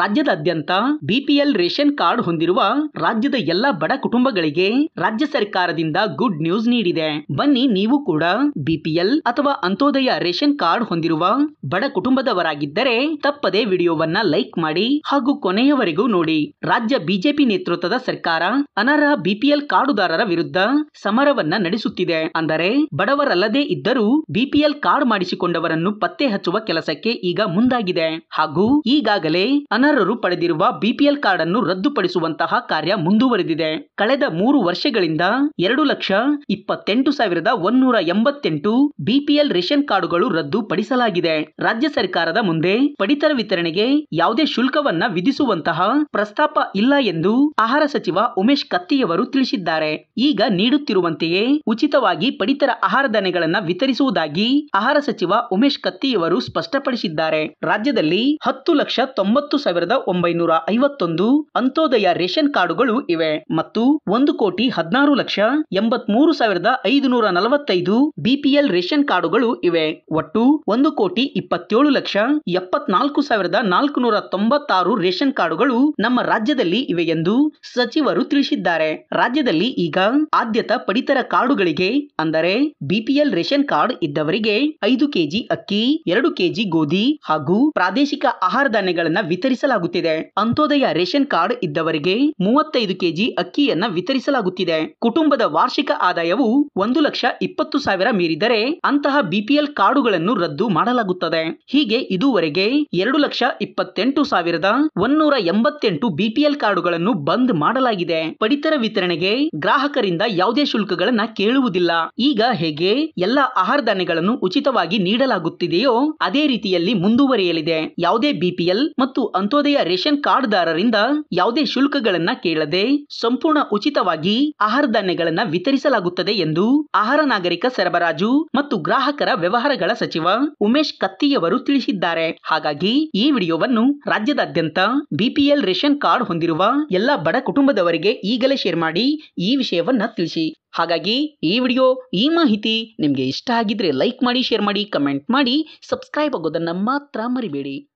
ರಾಜ್ಯದಾದ್ಯಂತ BPL ration card ಹೊಂದಿರುವ ರಾಜ್ಯದ ಎಲ್ಲ ಬಡ ಕುಟುಂಬಗಳಿಗೆ ರಾಜ್ಯ ಸರ್ಕಾರದಿಂದ ಗುಡ್ ನ್ಯೂಸ್ ನೀಡಿದೆ ಬನ್ನಿ ನೀವು ಕೂಡ ಬಿಪಿಎಲ್ ಅಥವಾ ಅಂತೋದಯ ರೇಷನ್ ಕಾರ್ಡ್ ಹೊಂದಿರುವ ಬಡ ಕುಟುಂಬದವರಾಗಿದ್ದರೆ ತಪ್ಪದೆ ವಿಡಿಯೋವನ್ನ ಲೈಕ್ ಮಾಡಿ ಹಾಗೂ ಕೊನೆಯವರೆಗೂ ನೋಡಿ ರಾಜ್ಯ ಬಿಜೆಪಿ ನೇತೃತ್ವದ ಸರ್ಕಾರ ಅನರ್ಹ ಬಿಪಿಎಲ್ ಕಾರ್ಡುದಾರರ ವಿರುದ್ಧ ಸಮರವನ್ನ ನಡೆಸುತ್ತಿದೆ ಅಂದರೆ ಬಡವರಲ್ಲದೆ ಇದ್ದರೂ ಬಿಪಿಎಲ್ ಕಾರ್ಡ್ ಮಾಡಿಸಿಕೊಂಡವರನ್ನು ಪತ್ತೆ ಹಚ್ಚುವ ಕೆಲಸಕ್ಕೆ ಈಗ ಮುಂದಾಗಿದೆ ಹಾಗೂ ಈಗಾಗಲೇ ಅನರ್ಹರು ಪಡೆದಿರುವ ಬಿಪಿಎಲ್ ಕಾರ್ಡ್ ಅನ್ನು ರದ್ದುಪಡಿಸುವಂತಹ ಕಾರ್ಯ ಮುಂದುವರೆದಿದೆ ಕಳೆದ ಮೂರು ವರ್ಷಗಳಿಂದ ಎರಡು ಲಕ್ಷ ಇಪ್ಪತ್ತೆಂಟು ಸಾವಿರದ ಒನ್ನೂರ ಎಂಬತ್ತೆಂಟು ಬಿಪಿಎಲ್ ರೇಷನ್ ಕಾರ್ಡುಗಳು ರದ್ದುಪಡಿಸಲಾಗಿದೆ ರಾಜ್ಯ ಸರ್ಕಾರದ ಮುಂದೆ ಪಡಿತರ ವಿತರಣೆಗೆ ಯಾವುದೇ ಶುಲ್ಕವನ್ನ ವಿಧಿಸುವಂತಹ ಪ್ರಸ್ತಾಪ ಇಲ್ಲ ಎಂದು ಆಹಾರ ಸಚಿವ ಉಮೇಶ್ ಕತ್ತಿಯವರು ತಿಳಿಸಿದ್ದಾರೆ ಈಗ ನೀಡುತ್ತಿರುವಂತೆಯೇ ಉಚಿತವಾಗಿ ಪಡಿತರ ಆಹಾರ ಧಾನ್ಯಗಳನ್ನು ವಿತರಿಸುವುದಾಗಿ ಆಹಾರ ಸಚಿವ ಉಮೇಶ್ ಕತ್ತಿಯವರು ಸ್ಪಷ್ಟಪಡಿಸಿದ್ದಾರೆ ರಾಜ್ಯದಲ್ಲಿ ಹತ್ತು ಲಕ್ಷ ತೊಂಬತ್ತು ಸಾವಿರದ ಒಂಬೈನೂರ ಐವತ್ತೊಂದು ಅಂತ್ಯೋದಯ ರೇಷನ್ ಕಾರ್ಡುಗಳು ಇವೆ ಮತ್ತು ಒಂದು ಕೋಟಿ ಹದಿನಾರು ಲಕ್ಷ ಎಂಬತ್ ಮೂರು ಸಾವಿರದ ಐದುನೂರ ನಲವತ್ತೈದು ಬಿಪಿಎಲ್ ರೇಷನ್ ಕಾರ್ಡುಗಳು ಇವೆ ಒಟ್ಟು ಒಂದು ಕೋಟಿ ಇಪ್ಪತ್ತೇಳು ಲಕ್ಷ ಎಪ್ಪತ್ನಾಲ್ಕು ಸಾವಿರದ ನಾಲ್ಕುನೂರ ತೊಂಬತ್ತಾರು ರೇಷನ್ ಕಾರ್ಡುಗಳು ನಮ್ಮ ರಾಜ್ಯದಲ್ಲಿ ಇವೆ ಎಂದು ಸಚಿವರು ತಿಳಿಸಿದ್ದಾರೆ ರಾಜ್ಯದಲ್ಲಿ ಈಗ ಆದ್ಯತ ಪಡಿತರ ಕಾರ್ಡುಗಳಿಗೆ ಅಂದರೆ ಬಿಪಿಎಲ್ ರೇಷನ್ ಕಾರ್ಡ್ ಇದ್ದವರಿಗೆ ಐದು ಕೆಜಿ ಅಕ್ಕಿ ಎರಡು ಕೆಜಿ ಗೋಧಿ ಹಾಗೂ ಪ್ರಾದೇಶಿಕ ಆಹಾರ ಧಾನ್ಯಗಳನ್ನು ವಿತರಿಸ ವಿತರಿಸಲಾಗುತ್ತಿದೆ ಅಂತ್ಯೋದಯ ರೇಷನ್ ಕಾರ್ಡ್ ಇದ್ದವರಿಗೆ ಮೂವತ್ತೈದು ಕೆಜಿ ಅಕ್ಕಿಯನ್ನ ವಿತರಿಸಲಾಗುತ್ತಿದೆ ಕುಟುಂಬದ ವಾರ್ಷಿಕ ಆದಾಯವು ಒಂದು ಲಕ್ಷ ಇಪ್ಪತ್ತು ಸಾವಿರ ಮೀರಿದರೆ ಅಂತಹ ಬಿಪಿಎಲ್ ಕಾರ್ಡುಗಳನ್ನು ರದ್ದು ಮಾಡಲಾಗುತ್ತದೆ ಹೀಗೆ ಇದುವರೆಗೆ ಎರಡು ಲಕ್ಷ ಇಪ್ಪತ್ತೆಂಟು ಸಾವಿರದ ಒನ್ನೂರ ಎಂಬತ್ತೆಂಟು ಬಿಪಿಎಲ್ ಕಾರ್ಡುಗಳನ್ನು ಬಂದ್ ಮಾಡಲಾಗಿದೆ ಪಡಿತರ ವಿತರಣೆಗೆ ಗ್ರಾಹಕರಿಂದ ಯಾವುದೇ ಶುಲ್ಕಗಳನ್ನ ಕೇಳುವುದಿಲ್ಲ ಈಗ ಹೇಗೆ ಎಲ್ಲ ಆಹಾರ ಧಾನ್ಯಗಳನ್ನು ಉಚಿತವಾಗಿ ನೀಡಲಾಗುತ್ತಿದೆಯೋ ಅದೇ ರೀತಿಯಲ್ಲಿ ಮುಂದುವರಿಯಲಿದೆ ಯಾವುದೇ ಬಿಪಿಎಲ್ ಮತ್ತು ಅಂತ್ಯೋದಯ ರೇಷನ್ ಕಾರ್ಡ್ದಾರರಿಂದ ಯಾವುದೇ ಶುಲ್ಕಗಳನ್ನ ಕೇಳದೆ ಸಂಪೂರ್ಣ ಉಚಿತವಾಗಿ ಆಹಾರ ಧಾನ್ಯಗಳನ್ನ ವಿತರಿಸಲಾಗುತ್ತದೆ ಎಂದು ಆಹಾರ ನಾಗರಿಕ ಸರಬರಾಜು ಮತ್ತು ಗ್ರಾಹಕರ ವ್ಯವಹಾರಗಳ ಸಚಿವ ಉಮೇಶ್ ಕತ್ತಿಯವರು ತಿಳಿಸಿದ್ದಾರೆ ಹಾಗಾಗಿ ಈ ವಿಡಿಯೋವನ್ನು ರಾಜ್ಯದಾದ್ಯಂತ ಬಿಪಿಎಲ್ ರೇಷನ್ ಕಾರ್ಡ್ ಹೊಂದಿರುವ ಎಲ್ಲ ಬಡ ಕುಟುಂಬದವರಿಗೆ ಈಗಲೇ ಶೇರ್ ಮಾಡಿ ಈ ವಿಷಯವನ್ನ ತಿಳಿಸಿ ಹಾಗಾಗಿ ಈ ವಿಡಿಯೋ ಈ ಮಾಹಿತಿ ನಿಮಗೆ ಇಷ್ಟ ಆಗಿದ್ರೆ ಲೈಕ್ ಮಾಡಿ ಶೇರ್ ಮಾಡಿ ಕಮೆಂಟ್ ಮಾಡಿ ಸಬ್ಸ್ಕ್ರೈಬ್ ಆಗೋದನ್ನ ಮಾತ್ರ ಮರಿಬೇಡಿ